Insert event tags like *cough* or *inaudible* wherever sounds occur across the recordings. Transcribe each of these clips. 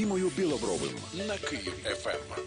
Дімою Білобровим на Київ ФМ.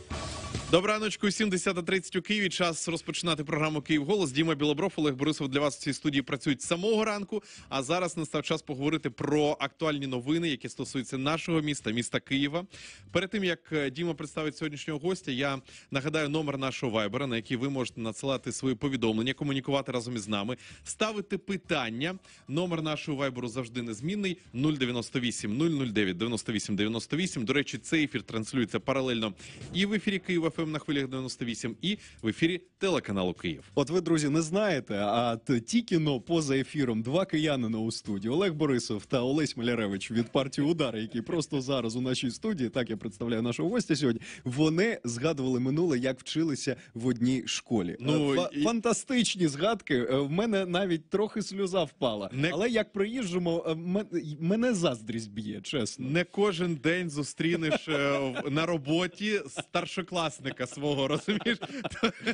Добра ночку, 70.30 у Києві. Час розпочинати програму Київ голос. Діма Білобров, Олег Борисов для вас в цій студії працюють самого ранку. А зараз настав час поговорити про актуальні новини, які стосуються нашого міста, міста Києва. Перед тим як е, Діма представить сьогоднішнього гостя, я нагадаю номер нашого вайбера, на який ви можете надсилати свої повідомлення, комунікувати разом із нами, ставити питання. Номер нашого вайберу завжди незмінний: 098 009 98 98. До речі, цей ефір транслюється паралельно і в ефірі Києва. FM на хвилях 98 і в ефірі телеканалу Київ. От ви, друзі, не знаєте, а ті кіно поза ефіром два киянина у студії Олег Борисов та Олесь Маляревич від партії Удари, які просто зараз у нашій студії, так я представляю нашого гостя сьогодні. Вони згадували минуле, як вчилися в одній школі. Ну Фа і... фантастичні згадки. Е, в мене навіть трохи сльоза впала. Не... Але як приїжджимо, е, мене заздрість б'є. Чесно, не кожен день зустрінеш е, на роботі старшокласника. Вовчика свого, розумієш?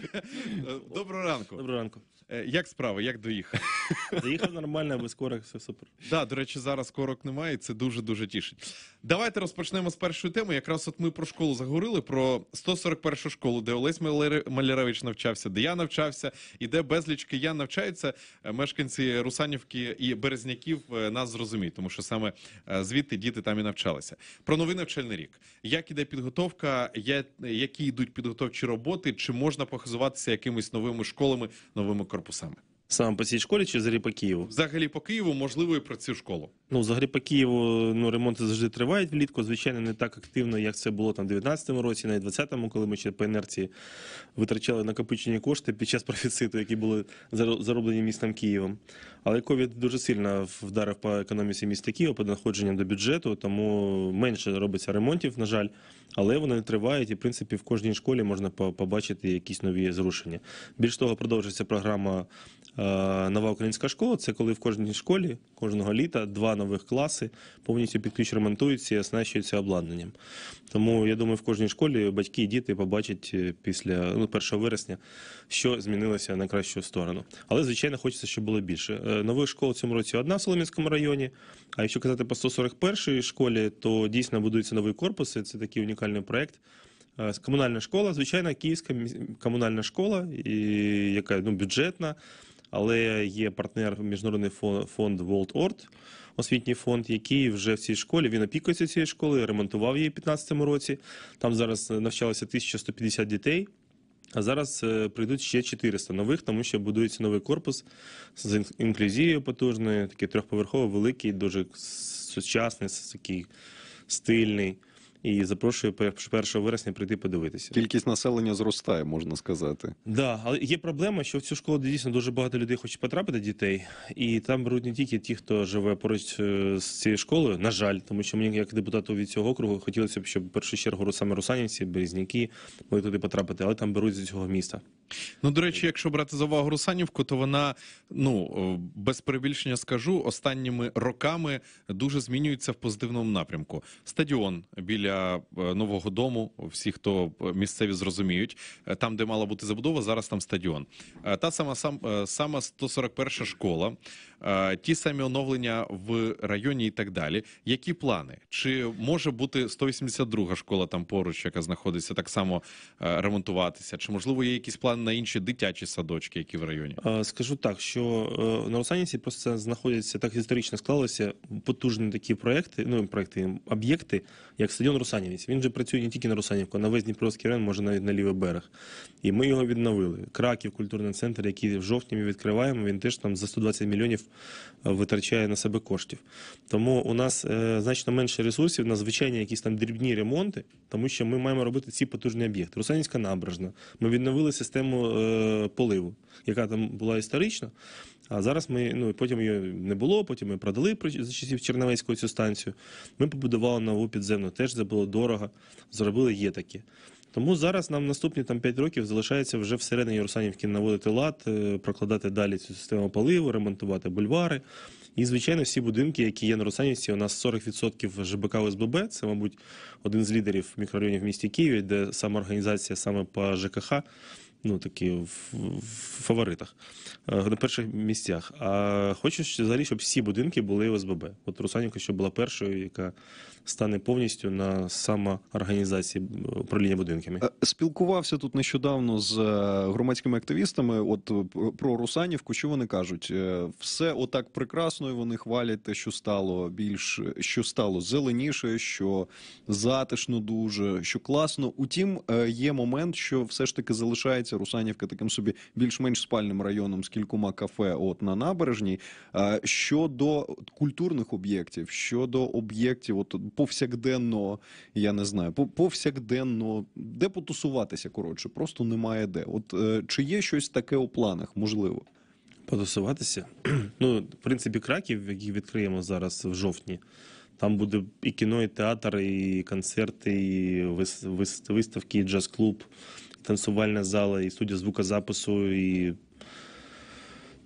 *laughs* Доброго ранку. Доброго ранку. Е, як справи, як доїхав? Доїхав *laughs* нормально, без корок все супер. Да, до речі, зараз корок немає, і це дуже дуже тішить. Давайте розпочнемо з першої теми. Якраз от ми про школу заговорили про 141 школу, де Олесь Малярович навчався, де я навчався, і де безліч киян навчаються. Е, мешканці Русанівки і Березняків е, нас зрозуміють, тому що саме звідти діти там і навчалися. Про новий навчальний рік. Як іде підготовка, які йдуть підготовчі роботи, чи можна похизуватися якимись новими школами, новими корпусами? корпусами. Сам по цій школі чи взагалі по Києву? Взагалі по Києву можливо і про цю школу. Ну, взагалі по Києву ну, ремонти завжди тривають влітку. Звичайно, не так активно, як це було там в 2019 році, навіть 20-му, коли ми ще по інерції витрачали накопичені кошти під час *laughs* профіциту, які були зароблені містом Києвом. Але ковід дуже сильно вдарив по економіці міста Києва, по надходженням до бюджету, тому менше робиться ремонтів, на жаль, але вони тривають, і в принципі в кожній школі можна побачити якісь нові зрушення. Більш того, продовжується програма е, Нова українська школа. Це коли в кожній школі кожного літа два нових класи, повністю під ключ ремонтуються і оснащуються обладнанням. Тому я думаю, в кожній школі батьки і діти побачать е, після ну, 1 вересня, що змінилося на кращу сторону. Але звичайно, хочеться, щоб було більше. Е, нових школ в цьому році одна в Соломінському районі. А якщо казати по 141 школі, то дійсно будуються нові корпуси. Це такий унікальний проект. Е, комунальна школа, звичайна київська комунальна школа, і яка ну бюджетна але є партнер міжнародний фонд World Ord, освітній фонд, який вже в цій школі він опікується цією школою, ремонтував її в 2015 році. Там зараз е, навчалося 1150 дітей. А зараз е, прийдуть ще 400 нових, тому що будується новий корпус з інклюзією потужною, такий трьохповерховий, великий, дуже сучасний, такий стильний і запрошую 1 вересня прийти подивитися. Кількість населення зростає, можна сказати. Да, але є проблема, що в цю школу дійсно дуже багато людей хоче потрапити дітей, і там беруть не тільки ті, хто живе поруч е, з цією школою. На жаль, тому що мені, як депутату від цього округу, хотілося б, щоб в першу чергу саме Русанівці, Березняки могли туди потрапити, але там беруть з цього міста. Ну, до речі, якщо брати за увагу Русанівку, то вона ну без перебільшення скажу останніми роками дуже змінюється в позитивному напрямку. Стадіон біля е, нового дому. Всі, хто е, місцеві зрозуміють, е, там, де мала бути забудова, зараз там стадіон. Та сама сам сама 141 школа. Е, ті самі оновлення в районі і так далі. Які плани? Чи може бути 182-га школа там поруч, яка знаходиться так само е, ремонтуватися? Чи можливо є якісь плани на інші дитячі садочки, які в районі? Е, скажу так, що на Русанівці просто знаходяться так історично склалося потужні такі проекти. Ну проекти об'єкти, як стадіон Русанівець. Він же працює не тільки на Русанівку, а на весь Дніпровський район, може навіть на лівий берег. І ми його відновили. Краків, культурний центр, який в жовтні ми відкриваємо. Він теж там за 120 мільйонів витрачає на себе коштів. Тому у нас е, значно менше ресурсів на звичайні якісь там дрібні ремонти, тому що ми маємо робити ці потужні об'єкти. Русанівська набережна. Ми відновили систему е, поливу, яка там була історична. А зараз ми ну потім її не було. Потім ми продали за часів Черновецької цю станцію. Ми побудували нову підземну, теж це було дорого. Зробили є таке. Тому зараз нам наступні там 5 років залишається вже всередині Єрусалімки наводити лад, е, прокладати далі цю систему паливу, ремонтувати бульвари. І, звичайно, всі будинки, які є на Русанівці, у нас 40% ЖБК ОСББ. Це, мабуть, один з лідерів мікрорайонів в місті Києві, де сама організація саме по ЖКХ. Ну, такі в фаворитах е, на перших місцях. А хочу взагалі, щоб всі будинки були ОСББ. От Русанівка, що була першою, яка стане повністю на самоорганізації е, управління будинками. Е, спілкувався тут нещодавно з е, громадськими активістами. От про Русанівку, що вони кажуть, все отак прекрасно. і Вони хвалять те, що стало більш що стало зеленіше, що затишно дуже, що класно. Утім, є момент, що все ж таки залишається Русанівка таким собі більш-менш спальним районом з кількома кафе, от на набережній. Щодо культурних об'єктів, щодо об'єктів, от повсякденно, я не знаю, повсякденно де потусуватися. Коротше, просто немає де. От е, чи є щось таке у планах? Можливо, потусуватися. *clears throat* Ну, в принципі, краків, які відкриємо зараз в жовтні. Там буде і кіно, і театр, і концерти, і виставки, і джаз-клуб, і танцювальна зала, і студія звукозапису, і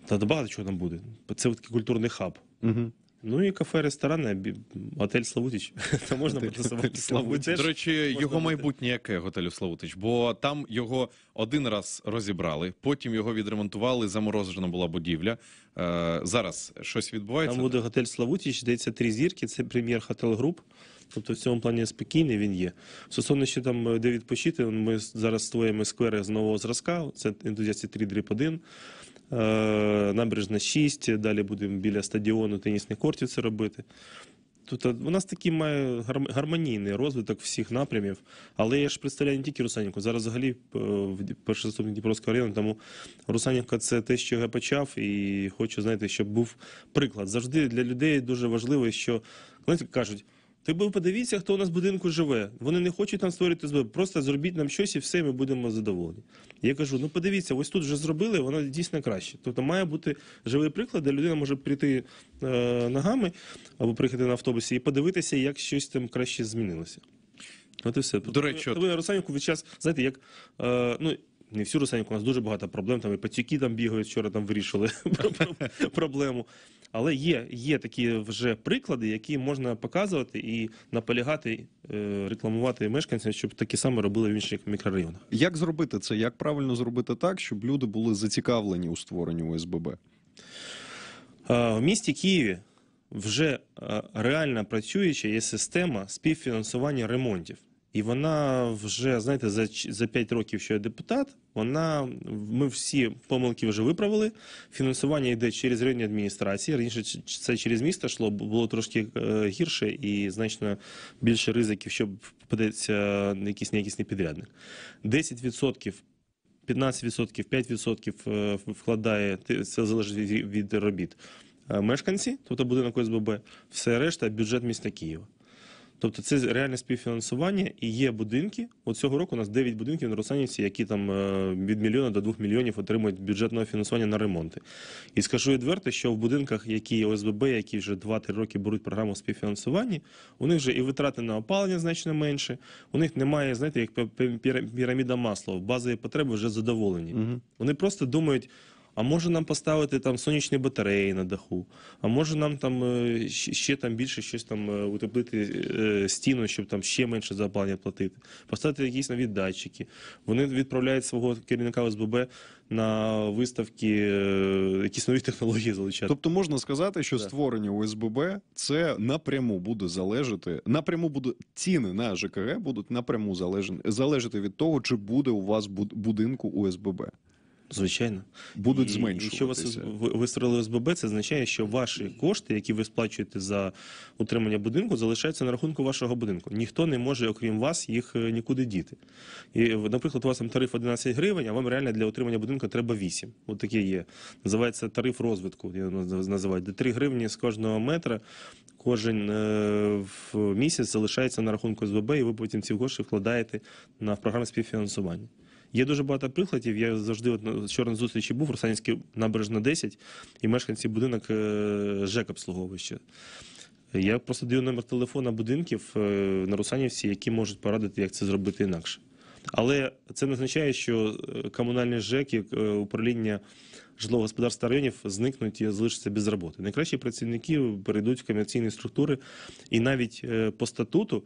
та багато чого там буде. Це такий культурний хаб. Угу. Ну і кафе-ресторан, готель Славутич. *laughs* Там можна присувати Славутич. До речі, його майбутнє яке готелю Славутич, бо там його один раз розібрали, потім його відремонтували, заморожена була будівля. Е, зараз щось відбувається. Там буде готель Славутич, дається три зірки, це прем'єр-хотел груп. Тобто в цьому плані спокійний він є. Стосовно ще там, де відпочити, ми зараз створюємо сквери з нового зразка, це ентузіасті 3 дріб 1 Е, набережна 6, далі будемо біля стадіону тенісних кортів це робити. Тут е, у нас такий має гармонійний розвиток всіх напрямів, але я ж представляю не тільки Русанівку. Зараз взагалі е, перший заступник Дніпровського району, тому Русанівка це те, що я почав, і хочу знаєте, щоб був приклад. Завжди для людей дуже важливо, що коли кажуть, ти би подивіться, хто у нас в будинку живе. Вони не хочуть там створити збив. Просто зробіть нам щось і все, і ми будемо задоволені. Я кажу: ну подивіться, ось тут вже зробили, воно дійсно краще. Тобто має бути живий приклад, де людина може прийти е, ногами або приїхати на автобусі і подивитися, як щось там краще змінилося. От і все. До речі, Тобто, от... Русанівку від час, знаєте, як. Е, ну, не всю Русанівку, у нас дуже багато проблем. Там і пацюки там бігають, вчора там вирішили *laughs* проблему. Але є є такі вже приклади, які можна показувати і наполягати, е, рекламувати мешканцям, щоб таке саме робили в інших мікрорайонах. Як зробити це? Як правильно зробити так, щоб люди були зацікавлені у створенні ОСББ? В місті Києві вже реально працююча є система співфінансування ремонтів. І вона вже знаєте, за за 5 років, що я депутат, вона ми всі помилки вже виправили. Фінансування йде через районні адміністрації. Раніше це через місто йшло, було трошки е, гірше і значно більше ризиків, що попадеться якийсь неякісний підрядник. 10%. 15%, 5% вкладає це залежить від робіт е, мешканці, тобто будинок ОСББ, все решта бюджет міста Києва. Тобто це реальне співфінансування і є будинки. От цього року у нас 9 будинків на Русанівці, які там е, від мільйона до 2 мільйонів отримують бюджетного фінансування на ремонти. І скажу відверто, що в будинках, які ОСББ, які вже 2-3 роки беруть програму співфінансування, у них вже і витрати на опалення значно менше. У них немає, знаєте, як піраміда масла, базові потреби вже задоволені. Угу. Вони просто думають а може нам поставити там сонячні батареї на даху, а може нам там е, ще там більше щось там е, утеплити е, стіну, щоб там ще менше за платити, поставити якісь нові датчики. Вони відправляють свого керівника ОСББ на виставки, якісь нові технології залучати. Тобто можна сказати, що створення ОСББ це напряму буде залежати. Напряму будуть ціни на ЖКГ будуть напряму залежати залежати від того, чи буде у вас будинку УСББ. Звичайно, будуть і, Якщо вас вистрелили СББ, це означає, що ваші кошти, які ви сплачуєте за утримання будинку, залишаються на рахунку вашого будинку. Ніхто не може, окрім вас, їх е, нікуди діти. І, е, наприклад, у вас там тариф 11 гривень, а вам реально для отримання будинку треба 8. От таке є. Називається тариф розвитку. Я називаю де 3 гривні з кожного метра. Кожен е, в місяць залишається на рахунку СББ, і ви потім ці гроші вкладаєте на програму співфінансування. Є дуже багато прикладів. Я завжди от на чорній зустрічі був русанський набережна 10 і мешканці будинок е, ЖЕК обслуговуючи. Я просто даю номер телефона будинків е, на Русанівці, які можуть порадити, як це зробити інакше. Але це не означає, що е, комунальні ЖЕКи, управління житлового господарства районів зникнуть і залишаться без роботи. Найкращі працівники перейдуть в комерційні структури, і навіть по статуту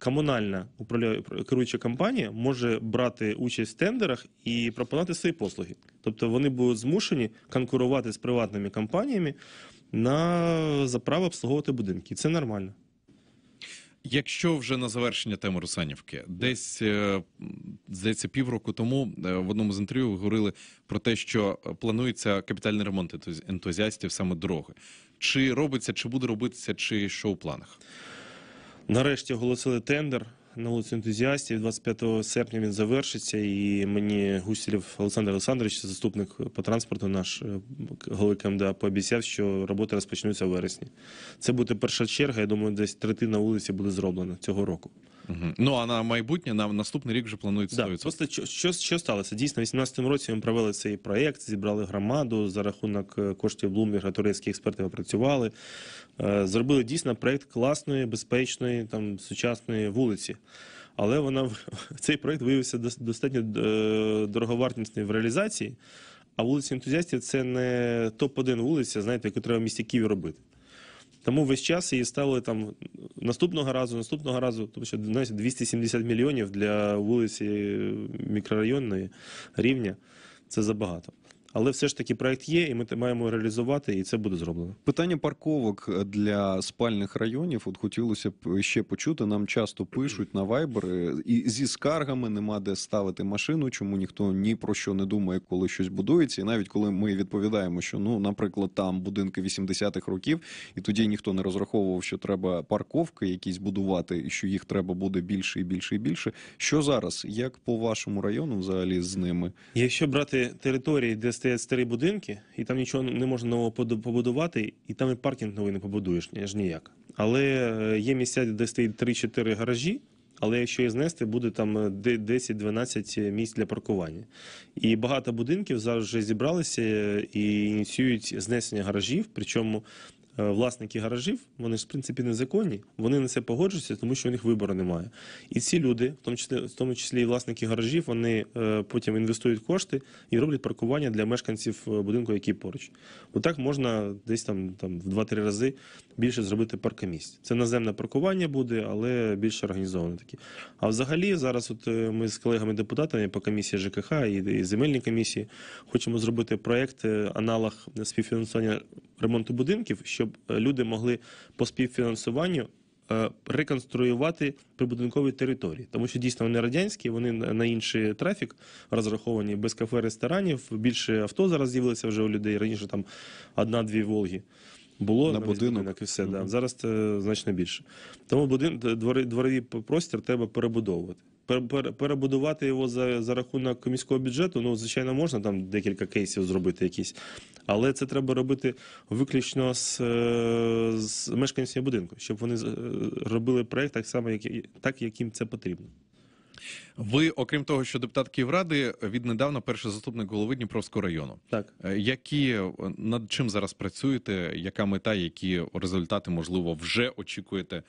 комунальна управля... керуюча компанія може брати участь в тендерах і пропонувати свої послуги. Тобто вони будуть змушені конкурувати з приватними компаніями на за право обслуговувати будинки. Це нормально. Якщо вже на завершення теми Русанівки, десь е, здається півроку тому е, в одному з інтерв'ю ви говорили про те, що планується капітальний ремонт ентузіастів саме дороги. Чи робиться, чи буде робитися, чи що у планах? Нарешті оголосили тендер на вулицю ентузіастів. 25 серпня він завершиться. І мені Гусілів Олександр Олександрович, заступник по транспорту, наш е, голови КМДА, пообіцяв, що роботи розпочнуться в вересні. Це буде перша черга. Я думаю, десь третина вулиці буде зроблена цього року. Ну а на майбутнє на наступний рік вже планується да, просто що що сталося? Дійсно, в 18-му році ми провели цей проект, зібрали громаду за рахунок е, коштів Блумберга, турецькі експерти опрацювали. Е, зробили дійсно проект класної, безпечної, там сучасної вулиці. Але вона *laughs* цей проект виявився достатньо е, дороговартісний в реалізації. А вулиця ентузіастів це не топ-1 вулиця, знаєте, яку треба в місті Києві робити. Тому весь час її стали там наступного разу, наступного разу, тому що знаєте, 270 мільйонів для вулиці мікрорайонної рівня це забагато але все ж таки проект є, і ми маємо реалізувати, і це буде зроблено. Питання парковок для спальних районів. От хотілося б ще почути. Нам часто пишуть на Viber, е, і зі скаргами нема де ставити машину, чому ніхто ні про що не думає, коли щось будується. І навіть коли ми відповідаємо, що ну, наприклад, там будинки 80-х років, і тоді ніхто не розраховував, що треба парковки якісь будувати, і що їх треба буде більше і більше і більше. Що зараз? Як по вашому району взагалі з ними? Якщо брати території, де стоять старі будинки, і там нічого не можна нового побудувати, і там і паркінг новий не побудуєш, аж ніяк. Але е, є місця, де стоїть 3-4 гаражі. Але якщо їх знести, буде там 10-12 е, е, місць для паркування. І багато будинків зараз вже зібралися і ініціюють знесення гаражів. Причому Е, власники гаражів, вони ж в принципі незаконні, вони на це погоджуються, тому що у них вибору немає. І ці люди, в тому числі в тому числі і власники гаражів, вони е, потім інвестують кошти і роблять паркування для мешканців е, будинку, який поруч. Бо так можна десь там там в 2-3 рази більше зробити паркомісць. Це наземне паркування буде, але більше організоване таке. А взагалі, зараз, от ми з колегами-депутатами по комісії ЖКХ і земельній комісії хочемо зробити проєкт, аналог співфінансування ремонту будинків, щоб щоб е, люди могли по співфінансуванню е, реконструювати прибудинкові території, тому що дійсно вони радянські, вони на інший трафік розраховані без кафе, ресторанів. Більше авто зараз з'явилися вже у людей. Раніше там одна-дві Волги. Було на будинок. будинок і все, uh -huh. да. зараз це значно більше. Тому будин, двори, дворовий простір треба перебудовувати. Пер, перебудувати його за за рахунок міського бюджету. Ну, звичайно, можна там декілька кейсів зробити, якісь але це треба робити виключно з, е, з мешканцями будинку, щоб вони е, робили проект так само, як так, як їм це потрібно. Ви, окрім того, що депутат Київради, віднедавна перший заступник голови Дніпровського району. Так е, які над чим зараз працюєте? Яка мета, які результати можливо вже очікуєте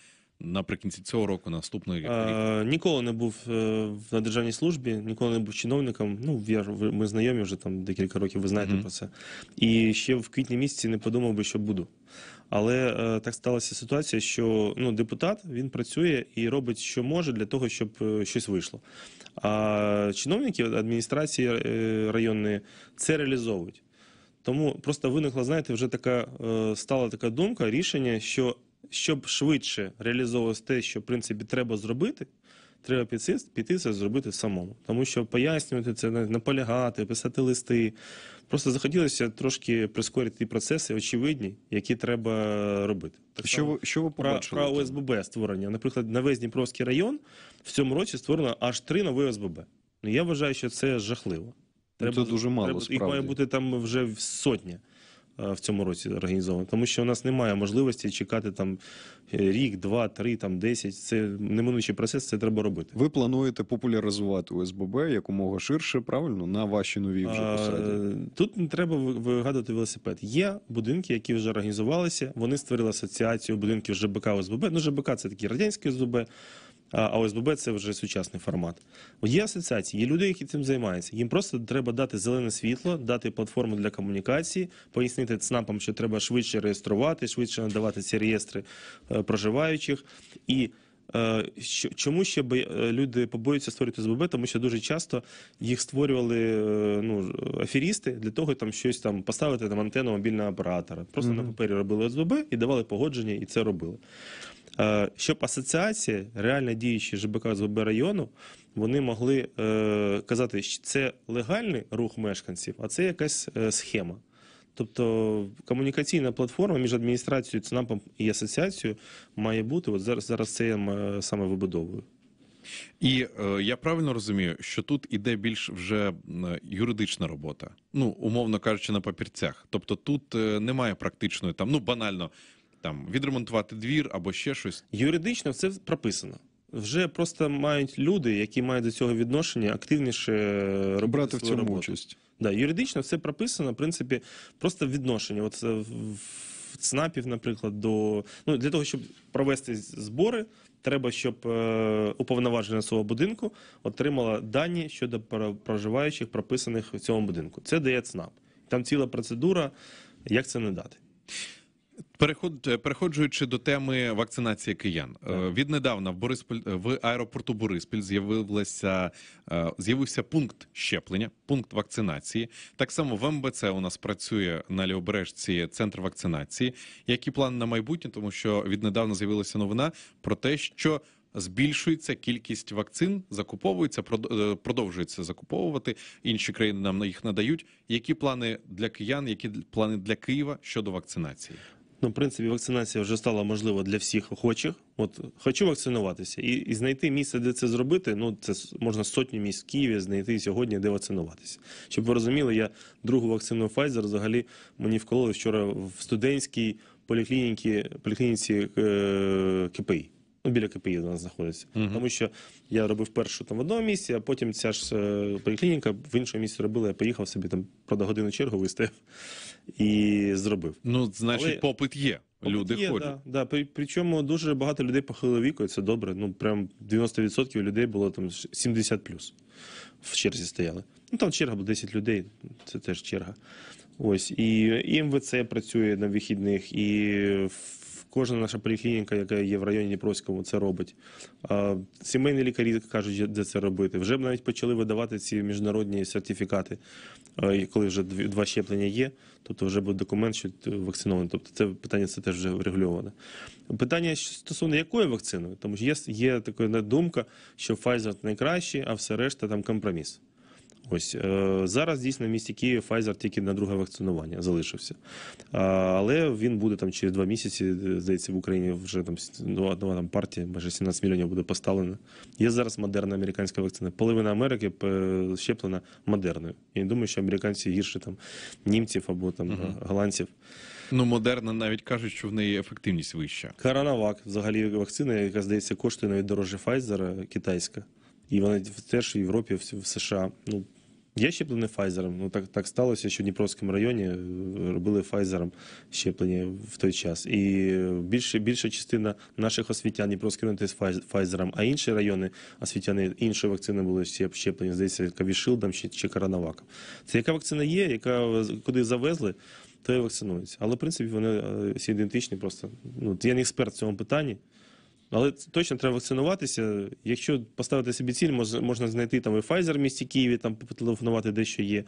наприкінці цього року наступного е, ніколи не був е, на державній службі, ніколи не був чиновником. Ну ми знайомі вже там декілька років. Ви знаєте угу. про це. І ще в квітні місяці не подумав би, що буду. Але е, так сталася ситуація, що ну депутат він працює і робить, що може для того, щоб е, щось вийшло. А чиновники адміністрації е, районної це реалізовують. Тому просто виникла, знаєте, вже така е, стала така думка, рішення, що щоб швидше реалізовувати те, що в принципі треба зробити, треба піти, піти це зробити самому. Тому що пояснювати це, наполягати, писати листи. Просто захотілося трошки прискорити процеси, очевидні, які треба робити. Так що ви, що ви побачили? Про, про ОСББ створення. Наприклад, на весь Дніпровський район в цьому році створено аж три нові ОСББ. Ну я вважаю, що це жахливо. Ну, треба, Це дуже мало. Треба, їх має бути там вже сотня. Е, в цьому році організовано, тому що у нас немає можливості чекати там е, рік, два, три, там десять. Це неминучий процес, це треба робити. Ви плануєте популяризувати УСББ якомога ширше, правильно на ваші нові вже е, посаді? Тут не треба вигадувати велосипед. Є будинки, які вже організувалися. Вони створили асоціацію будинків ЖБК ОСББ. Ну ЖБК це такі радянські ОСББ. А ОСББ це вже сучасний формат. Є асоціації, є люди, які цим займаються. Їм просто треба дати зелене світло, дати платформу для комунікації, пояснити ЦНАПам, що треба швидше реєструвати, швидше надавати ці реєстри е, проживаючих. І е, чому ще е, люди побоюються створювати ОСББ? Тому що дуже часто їх створювали ну, аферісти для того, там щось там поставити там антенну мобільного оператора. Просто mm -hmm. на папері робили ОСББ і давали погодження, і це робили. Е, щоб асоціація, реально діючі ЖБК з ОБ району, вони могли е, казати, що це легальний рух мешканців, а це якась е, схема. Тобто комунікаційна платформа між адміністрацією ЦНАПом і асоціацією має бути. От зараз зараз це я саме вибудовую. І е, я правильно розумію, що тут іде більш вже юридична робота, ну умовно кажучи, на папірцях. Тобто тут е, немає практичної там, ну банально там відремонтувати двір або ще щось. Юридично все прописано. Вже просто мають люди, які мають до цього відношення, активніше е, робити брати свою в цьому роботу. участь. Да, юридично все прописано. В принципі, просто відношення. От е, в ЦНАПів, наприклад, до ну для того, щоб провести збори, треба, щоб е, уповноваження свого будинку отримала дані щодо проживаючих, прописаних в цьому будинку. Це дає ЦНАП. Там ціла процедура, як це не дати. Переход е, переходжуючи до теми вакцинації киян е, так. віднедавна в Бориспіль в аеропорту Бориспіль з'явилася е, з'явився пункт щеплення, пункт вакцинації. Так само в МБЦ у нас працює на Лівобережці центр вакцинації. Які плани на майбутнє, тому що віднедавна з'явилася новина про те, що збільшується кількість вакцин, закуповується, продовжується закуповувати. Інші країни нам їх надають. Які плани для киян? Які плани для Києва щодо вакцинації? Ну, в принципі, вакцинація вже стала можлива для всіх охочих. От хочу вакцинуватися і, і знайти місце, де це зробити. Ну це можна сотні місць в Києві знайти сьогодні, де вакцинуватися. Щоб ви розуміли, я другу вакцину Pfizer взагалі мені вкололи вчора в студентській поліклініці поліклініці е, КПІ. Ну, біля КПІ у нас знаходиться, uh тому що я робив першу там в одному місці, а потім ця ж е, поліклініка в іншому місці робила. Я поїхав собі там, правда, годину чергу вистояв і зробив. Ну, значить, Але... попит є. Попит Люди є, ходять. Да, да. При, причому дуже багато людей похило віку, і це добре. Ну, прям 90% людей було там 70 плюс в черзі стояли. Ну там черга було 10 людей, це теж черга. Ось. І, і МВЦ працює на вихідних, і Кожна наша поліклініка, яка є в районі Дніпровському, це робить. Сімейні лікарі кажуть, де це робити. Вже б навіть почали видавати ці міжнародні сертифікати, коли вже два щеплення є, тобто вже буде документ, що вакцинований. Тобто це питання це теж вже врегульоване. Питання стосовно якої вакцини, тому що є є така думка, що Pfizer найкращий, а все решта там компроміс. Ось е, зараз дійсно в місті Києві Pfizer тільки на друге вакцинування залишився, але він буде там через два місяці. Е, здається, в Україні вже там ну, одна там партія, майже 17 мільйонів буде поставлена. Є зараз модерна американська вакцина. Половина Америки е, щеплена модерною. Я не думаю, що американці гірше там німців або там угу. голландців. Ну, модерна навіть кажуть, що в неї ефективність вища. Коронавак, взагалі, вакцина, яка здається, коштує навіть дорожче Pfizer китайська, і вона теж в Європі, в США. Ну Є щеплені Файзером. Ну так так сталося, що в Дніпровському районі е, робили Файзером щеплення в той час. І більше, більша частина наших освітян Дніпровський район з Файзером, а інші райони освітяни іншої вакцини були щеплені, здається, Кавішилдом чи, чи Коронаваком. Це яка вакцина є, яка куди завезли, то і вакцинуються. Але в принципі вони е, всі ідентичні. Просто ну я не експерт в цьому питанні. Але точно треба вакцинуватися. Якщо поставити собі ціль, можна знайти там і Pfizer в місті Києві, там потелефонувати дещо є,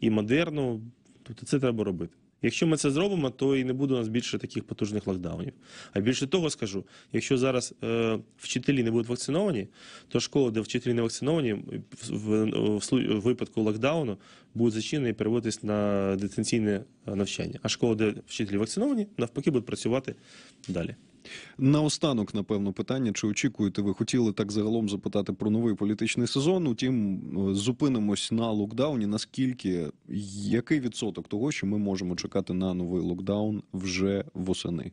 і Модерну. Тобто це треба робити. Якщо ми це зробимо, то і не буде у нас більше таких потужних локдаунів. А більше того скажу: якщо зараз е, вчителі не будуть вакциновані, то школи, де вчителі не вакциновані, в, в, в випадку локдауну будуть зачинені переводитись на дистанційне е, навчання. А школи, де вчителі вакциновані, навпаки, будуть працювати далі. Наостанок, напевно, питання чи очікуєте? Ви хотіли так загалом запитати про новий політичний сезон? Утім, е, зупинимось на локдауні. Наскільки який відсоток того, що ми можемо чекати на новий локдаун вже восени?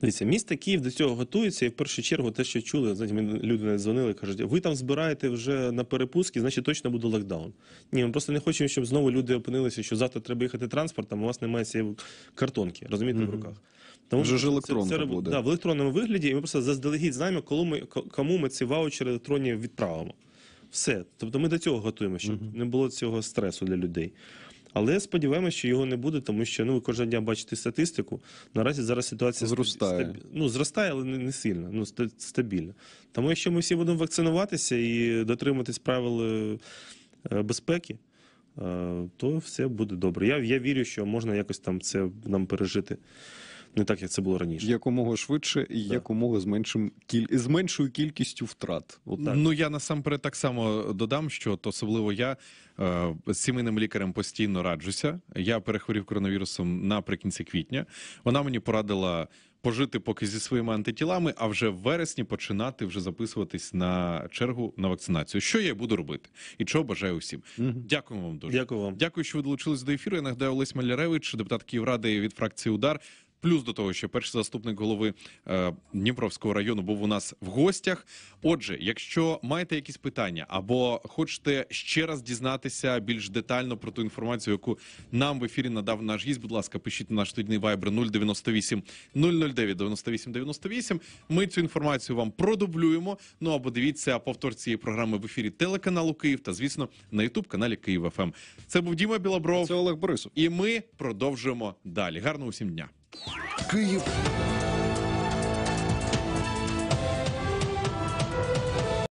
Дивіться, місто Київ до цього готується, і в першу чергу те, що чули, знаєте, люди не дзвонили, кажуть, ви там збираєте вже на перепуски, значить точно буде локдаун. Ні, ми просто не хочемо, щоб знову люди опинилися, що завтра треба їхати транспортом, у вас немає цієї картонки, розумієте, mm -hmm. в руках. Тому вже ж електронно це, це, буде. Да, в електронному вигляді, і ми просто заздалегідь знаємо, коли ми кому ми ці ваучери електронні відправимо. Все, тобто ми до цього готуємо, щоб mm -hmm. не було цього стресу для людей. Але сподіваємося, що його не буде, тому що ну ви кожен дня бачите статистику. Наразі зараз ситуація зростає, стаб... ну, зростає, але не не сильно, ну стабільно. Тому якщо ми всі будемо вакцинуватися і дотримуватись правил е, е, безпеки, е, то все буде добре. Я, Я вірю, що можна якось там це нам пережити не так, як це було раніше, якомога швидше і да. якомога з меншим кіль... з меншою кількістю втрат. От так. Ну я насамперед так само додам, що от особливо я е, з сімейним лікарем постійно раджуся. Я перехворів коронавірусом наприкінці квітня. Вона мені порадила. Пожити поки зі своїми антитілами, а вже в вересні починати вже записуватись на чергу на вакцинацію. Що я буду робити, і чого бажаю усім. Угу. Дякую вам дуже. Дякую вам. Дякую, що ви долучились до ефіру. Я нагадаю Олесь Маляревич, депутат Київради від фракції Удар. Плюс до того, що перший заступник голови е, Дніпровського району був у нас в гостях. Отже, якщо маєте якісь питання або хочете ще раз дізнатися більш детально про ту інформацію, яку нам в ефірі надав наш гість, будь ласка, пишіть на наш тудні вайбер 098 009 98 98. Ми цю інформацію вам продублюємо. Ну або дивіться повтор цієї програми в ефірі телеканалу Київ та звісно на Ютуб каналі Київ ФМ. Ем». Це був Діма Білобров. Це Олег Борисов. І ми продовжуємо далі. Гарного усім дня. Київ.